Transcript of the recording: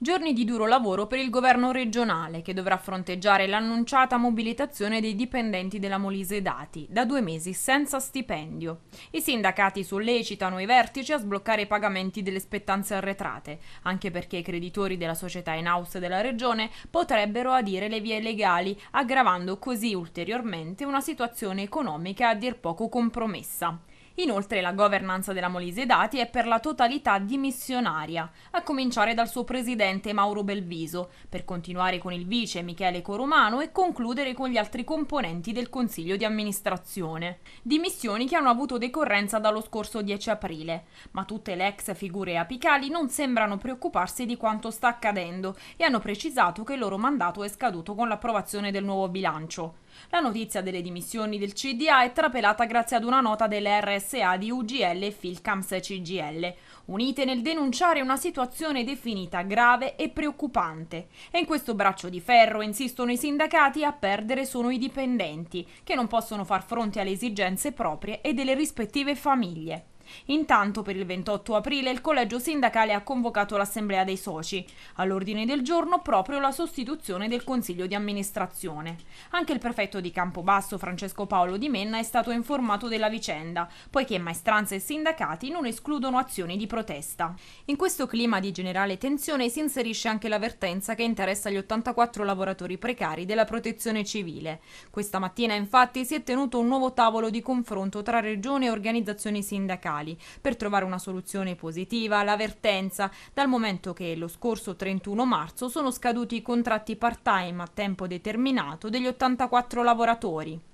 Giorni di duro lavoro per il governo regionale che dovrà fronteggiare l'annunciata mobilitazione dei dipendenti della Molise Dati, da due mesi senza stipendio. I sindacati sollecitano i vertici a sbloccare i pagamenti delle spettanze arretrate, anche perché i creditori della società in house della regione potrebbero adire le vie legali, aggravando così ulteriormente una situazione economica a dir poco compromessa. Inoltre la governanza della Molise Dati è per la totalità dimissionaria, a cominciare dal suo presidente Mauro Belviso, per continuare con il vice Michele Coromano e concludere con gli altri componenti del Consiglio di amministrazione. Dimissioni che hanno avuto decorrenza dallo scorso 10 aprile, ma tutte le ex figure apicali non sembrano preoccuparsi di quanto sta accadendo e hanno precisato che il loro mandato è scaduto con l'approvazione del nuovo bilancio. La notizia delle dimissioni del CDA è trapelata grazie ad una nota delle RSA di UGL e Filcams CGL, unite nel denunciare una situazione definita grave e preoccupante. E in questo braccio di ferro, insistono i sindacati, a perdere sono i dipendenti, che non possono far fronte alle esigenze proprie e delle rispettive famiglie. Intanto per il 28 aprile il collegio sindacale ha convocato l'assemblea dei soci. All'ordine del giorno proprio la sostituzione del consiglio di amministrazione. Anche il prefetto di Campobasso Francesco Paolo Di Menna è stato informato della vicenda, poiché maestranza e sindacati non escludono azioni di protesta. In questo clima di generale tensione si inserisce anche l'avvertenza che interessa gli 84 lavoratori precari della protezione civile. Questa mattina infatti si è tenuto un nuovo tavolo di confronto tra regione e organizzazioni sindacali sociali per trovare una soluzione positiva all'avvertenza, dal momento che lo scorso 31 marzo sono scaduti i contratti part-time a tempo determinato degli 84 lavoratori.